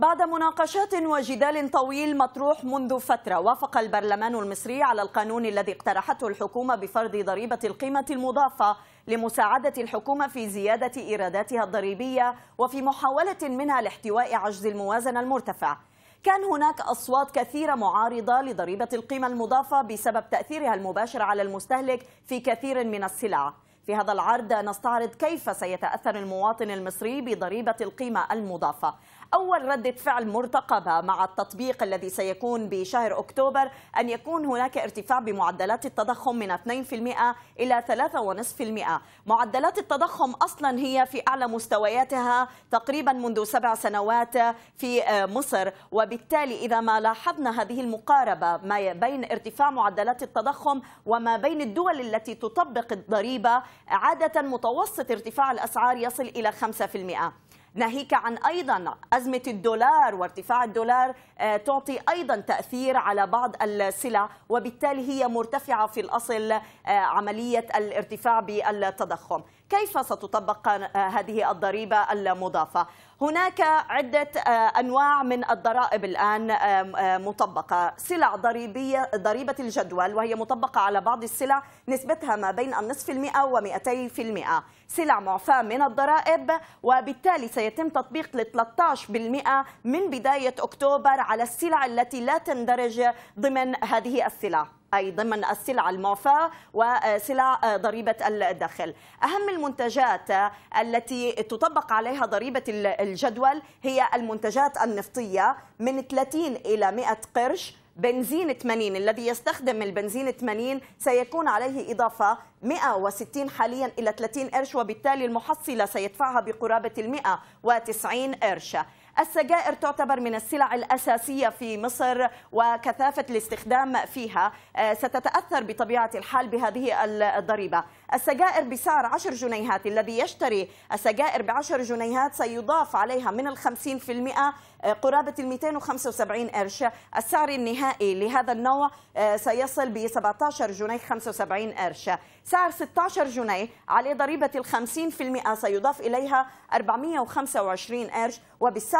بعد مناقشات وجدال طويل مطروح منذ فترة وافق البرلمان المصري على القانون الذي اقترحته الحكومة بفرض ضريبة القيمة المضافة لمساعدة الحكومة في زيادة إيراداتها الضريبية وفي محاولة منها لاحتواء عجز الموازنة المرتفع كان هناك أصوات كثيرة معارضة لضريبة القيمة المضافة بسبب تأثيرها المباشر على المستهلك في كثير من السلع في هذا العرض نستعرض كيف سيتأثر المواطن المصري بضريبة القيمة المضافة أول ردة فعل مرتقبة مع التطبيق الذي سيكون بشهر أكتوبر أن يكون هناك ارتفاع بمعدلات التضخم من 2% إلى 3.5% معدلات التضخم أصلا هي في أعلى مستوياتها تقريبا منذ سبع سنوات في مصر وبالتالي إذا ما لاحظنا هذه المقاربة ما بين ارتفاع معدلات التضخم وما بين الدول التي تطبق الضريبة عادة متوسط ارتفاع الأسعار يصل إلى 5% ناهيك عن أيضا أزمة الدولار وارتفاع الدولار آه، تعطي أيضا تأثير على بعض السلع وبالتالي هي مرتفعة في الأصل آه، عملية الارتفاع بالتضخم كيف ستطبق هذه الضريبة المضافة؟ هناك عدة آه، أنواع من الضرائب الآن مطبقة سلع ضريبية ضريبة الجدول وهي مطبقة على بعض السلع نسبتها ما بين النصف المئة ومئتي في المئة سلع معفاة من الضرائب وبالتالي سيتم تطبيق ل 13% من بداية أكتوبر على السلع التي لا تندرج ضمن هذه السلع أي ضمن السلع المعفاة وسلع ضريبة الدخل أهم المنتجات التي تطبق عليها ضريبة الجدول هي المنتجات النفطية من 30 إلى 100 قرش بنزين 80 الذي يستخدم البنزين 80 سيكون عليه إضافة 160 حاليا إلى 30 قرش وبالتالي المحصلة سيدفعها بقرابة ال 190 قرش السجائر تعتبر من السلع الأساسية في مصر وكثافة الاستخدام فيها آه، ستتأثر بطبيعة الحال بهذه الضريبة السجائر بسعر 10 جنيهات الذي يشتري السجائر ب 10 جنيهات سيضاف عليها من ال 50% آه، قرابة ال 275 قرش السعر النهائي لهذا النوع آه، سيصل ب 17 جنيه 75 قرش سعر 16 جنيه عليه ضريبة ال 50% سيضاف إليها 425 قرش وبالسعر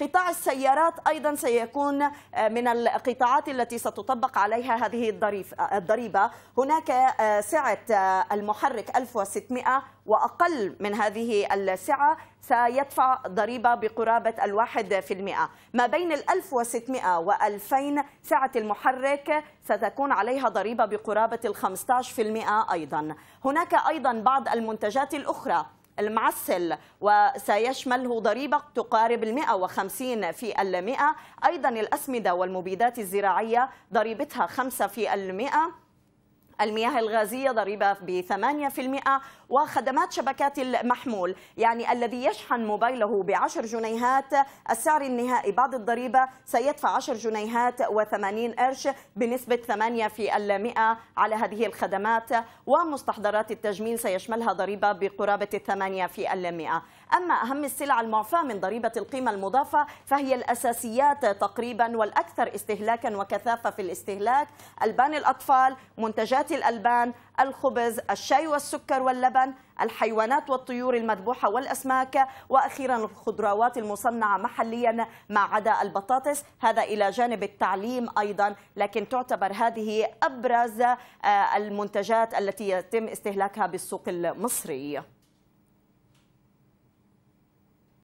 قطاع السيارات أيضا سيكون آه، من القطاعات التي ستطبق عليها هذه آه، الضريبة هناك آه، سعة المحرك 1600 وأقل من هذه السعة سيدفع ضريبة بقرابة الواحد في المئة ما بين 1600 و 2000 سعة المحرك ستكون عليها ضريبة بقرابة ال 15% في المئة أيضا هناك أيضا بعض المنتجات الأخرى المعسل وسيشمله ضريبة تقارب المئة وخمسين في المئة أيضا الأسمدة والمبيدات الزراعية ضريبتها خمسة في المئة المياه الغازية ضريبة ب 8% وخدمات شبكات المحمول يعني الذي يشحن موبايله ب 10 جنيهات السعر النهائي بعد الضريبة سيدفع 10 جنيهات و80 قرش بنسبة 8% على هذه الخدمات ومستحضرات التجميل سيشملها ضريبة بقرابة 8% أما أهم السلع المعفاة من ضريبة القيمة المضافة فهي الأساسيات تقريبا والأكثر استهلاكا وكثافة في الاستهلاك ألبان الأطفال منتجات الألبان الخبز الشاي والسكر واللبن الحيوانات والطيور المذبوحة والأسماك وأخيرا الخضروات المصنعة محليا ما عدا البطاطس هذا إلى جانب التعليم أيضا لكن تعتبر هذه أبرز آه، المنتجات التي يتم استهلاكها بالسوق المصري